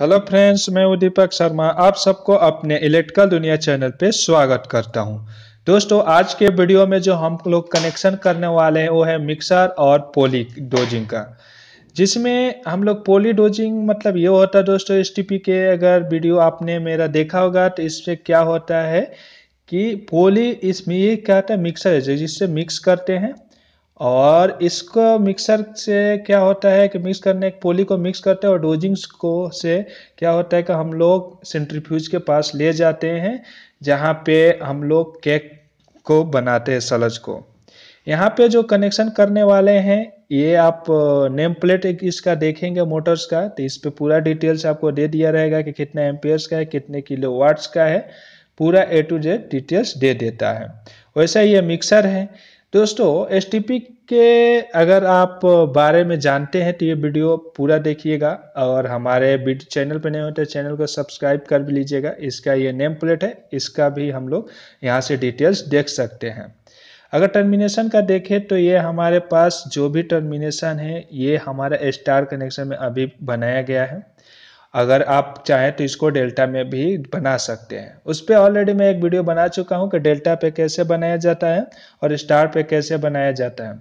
hello friends मैं उदीपक शर्मा आप सबको अपने इलेक्ट्रिकल दुनिया चैनल पे स्वागत करता हूं दोस्तों आज के वीडियो में जो हम लोग कनेक्शन करने वाले हैं वो है मिक्सर और पोली डोजिंग का जिसमें हम लोग पोली डोजिंग मतलब ये होता है दोस्तों एस के अगर वीडियो आपने मेरा देखा होगा तो इससे क्या होता है कि पोली इसमें ये क्या होता है मिक्सर है जिससे मिक्स करते हैं और इसको मिक्सर से क्या होता है कि मिक्स करने पोली को मिक्स करते हैं और डोजिंग्स को से क्या होता है कि हम लोग सेंट्रीफ्यूज के पास ले जाते हैं जहाँ पे हम लोग केक को बनाते हैं सलज को यहाँ पे जो कनेक्शन करने वाले हैं ये आप नेम प्लेट इसका देखेंगे मोटर्स का तो इस पर पूरा डिटेल्स आपको दे दिया रहेगा कि कितने एम्पेयर्स का है कितने किलो वाट्स का है पूरा ए टू जेड डिटेल्स दे देता है वैसा ये मिक्सर है दोस्तों एस के अगर आप बारे में जानते हैं तो ये वीडियो पूरा देखिएगा और हमारे चैनल पर नहीं होते तो चैनल को सब्सक्राइब कर भी लीजिएगा इसका ये नेम प्लेट है इसका भी हम लोग यहाँ से डिटेल्स देख सकते हैं अगर टर्मिनेशन का देखें तो ये हमारे पास जो भी टर्मिनेशन है ये हमारा स्टार कनेक्शन में अभी बनाया गया है अगर आप चाहें तो इसको डेल्टा में भी बना सकते हैं उस पर ऑलरेडी मैं एक वीडियो बना चुका हूँ कि डेल्टा पे कैसे बनाया जाता है और स्टार पे कैसे बनाया जाता है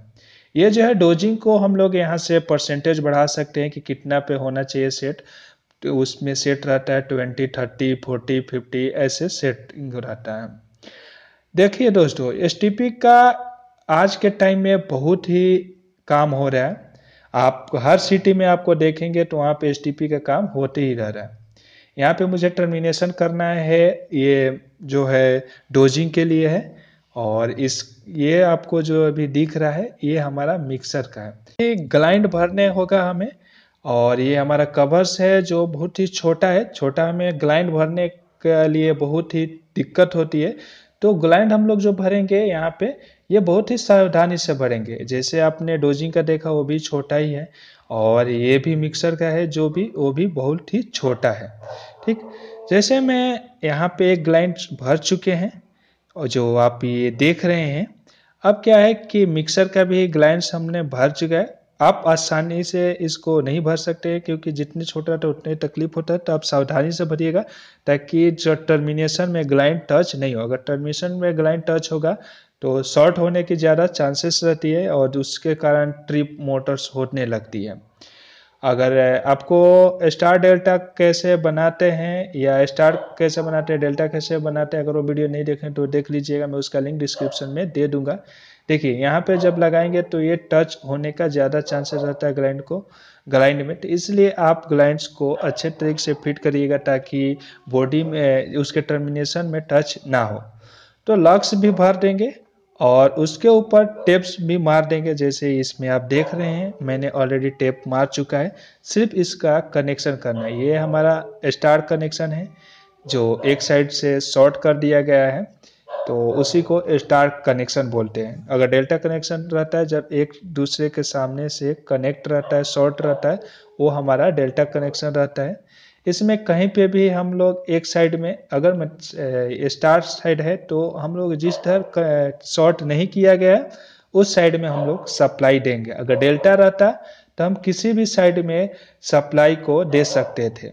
ये जो है डोजिंग को हम लोग यहाँ से परसेंटेज बढ़ा सकते हैं कि कितना पे होना चाहिए सेट तो उसमें सेट रहता है ट्वेंटी थर्टी फोर्टी फिफ्टी ऐसे सेट रहता है देखिए दोस्तों एस का आज के टाइम में बहुत ही काम हो रहा है आप हर सिटी में आपको देखेंगे तो वहाँ पे एस का काम होते ही रह रहा है यहाँ पे मुझे टर्मिनेशन करना है ये जो है डोजिंग के लिए है और इस ये आपको जो अभी दिख रहा है ये हमारा मिक्सर का है ये ग्लाइंड भरने होगा हमें और ये हमारा कवर्स है जो बहुत ही छोटा है छोटा हमें ग्लाइंड भरने के लिए बहुत ही दिक्कत होती है तो ग्लाइंड हम लोग जो भरेंगे यहाँ पे ये बहुत ही सावधानी से भरेंगे जैसे आपने डोजिंग का देखा वो भी छोटा ही है और ये भी मिक्सर का है जो भी वो भी बहुत ही छोटा है ठीक जैसे मैं यहाँ पे एक ग्लाइंट भर चुके हैं और जो आप ये देख रहे हैं अब क्या है कि मिक्सर का भी ग्लाइंट हमने भर चुका है आप आसानी से इसको नहीं भर सकते क्योंकि जितने छोटा तो उतने तकलीफ होता है तो आप सावधानी से भरिएगा ताकि जो टर्मिनेशन में ग्लाइंट टच नहीं हो अगर टर्मिनेशन में ग्लाइंट टच होगा तो शॉर्ट होने की ज़्यादा चांसेस रहती है और उसके कारण ट्रिप मोटर्स होने लगती है अगर आपको स्टार डेल्टा कैसे बनाते हैं या स्टार कैसे बनाते हैं डेल्टा कैसे बनाते हैं अगर वो वीडियो नहीं देखें तो देख लीजिएगा मैं उसका लिंक डिस्क्रिप्शन में दे दूंगा देखिए यहाँ पे जब लगाएंगे तो ये टच होने का ज़्यादा चांसेस रहता है ग्लाइंड को ग्लाइंड में तो इसलिए आप ग्लाइंड्स को अच्छे तरीके से फिट करिएगा ताकि बॉडी में उसके टर्मिनेशन में टच ना हो तो लक्स भी भर देंगे और उसके ऊपर टेप्स भी मार देंगे जैसे इसमें आप देख रहे हैं मैंने ऑलरेडी टेप मार चुका है सिर्फ इसका कनेक्शन करना है ये हमारा स्टार कनेक्शन है जो एक साइड से शॉर्ट कर दिया गया है तो उसी को स्टार कनेक्शन बोलते हैं अगर डेल्टा कनेक्शन रहता है जब एक दूसरे के सामने से कनेक्ट रहता है शॉर्ट रहता है वो हमारा डेल्टा कनेक्शन रहता है इसमें कहीं पे भी हम लोग एक साइड में अगर स्टार साइड है तो हम लोग जिस तरह शॉर्ट नहीं किया गया उस साइड में हम लोग सप्लाई देंगे अगर डेल्टा रहता तो हम किसी भी साइड में सप्लाई को दे सकते थे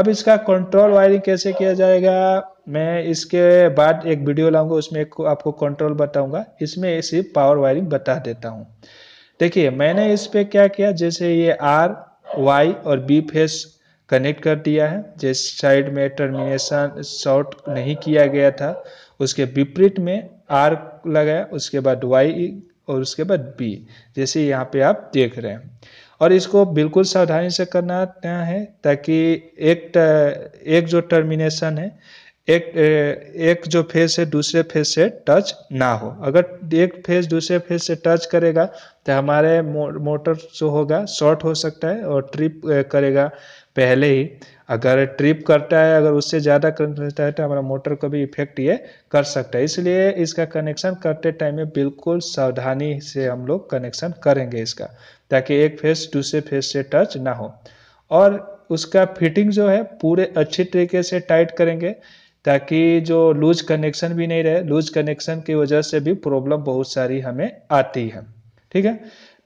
अब इसका कंट्रोल वायरिंग कैसे किया जाएगा मैं इसके बाद एक वीडियो लाऊंगा उसमें एक आपको कंट्रोल बताऊंगा इसमें सिर्फ पावर वायरिंग बता देता हूं देखिए मैंने इस पर क्या किया जैसे ये आर वाई और बी फेस कनेक्ट कर दिया है जिस साइड में टर्मिनेशन शॉर्ट नहीं किया गया था उसके विपरीत में आर लगाया उसके बाद वाई और उसके बाद बी जैसे यहाँ पे आप देख रहे हैं और इसको बिल्कुल सावधानी से करना है ताकि एक एक जो टर्मिनेशन है एक एक जो फेस है दूसरे फेस से टच ना हो अगर एक फेस दूसरे फेस से टच करेगा तो हमारे मो, मोटर जो होगा शॉर्ट हो सकता है और ट्रिप करेगा पहले ही अगर ट्रिप करता है अगर उससे ज़्यादा करंट रहता है तो हमारा मोटर को भी इफेक्ट ये कर सकता है इसलिए इसका कनेक्शन करते टाइम में बिल्कुल सावधानी से हम लोग कनेक्शन करेंगे इसका ताकि एक फेस दूसरे फेस से टच ना हो और उसका फिटिंग जो है पूरे अच्छी तरीके से टाइट करेंगे ताकि जो लूज कनेक्शन भी नहीं रहे लूज कनेक्शन की वजह से भी प्रॉब्लम बहुत सारी हमें आती है ठीक है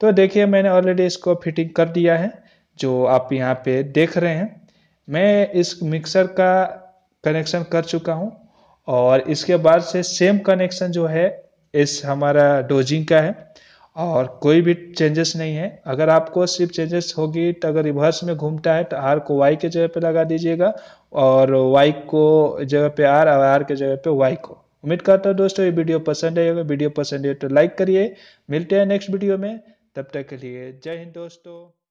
तो देखिए मैंने ऑलरेडी इसको फिटिंग कर दिया है जो आप यहाँ पे देख रहे हैं मैं इस मिक्सर का कनेक्शन कर चुका हूँ और इसके बाद से सेम कनेक्शन जो है इस हमारा डोजिंग का है और कोई भी चेंजेस नहीं है अगर आपको सिर्फ चेंजेस होगी तो अगर रिवर्स में घूमता है तो आर को वाई के जगह पे लगा दीजिएगा और वाई को जगह पे आर और आर के जगह पे वाई को उम्मीद करता हूँ दोस्तों ये वीडियो पसंद आएगा वीडियो पसंद है तो लाइक करिए मिलते हैं नेक्स्ट वीडियो में तब तक के लिए जय हिंद दोस्तों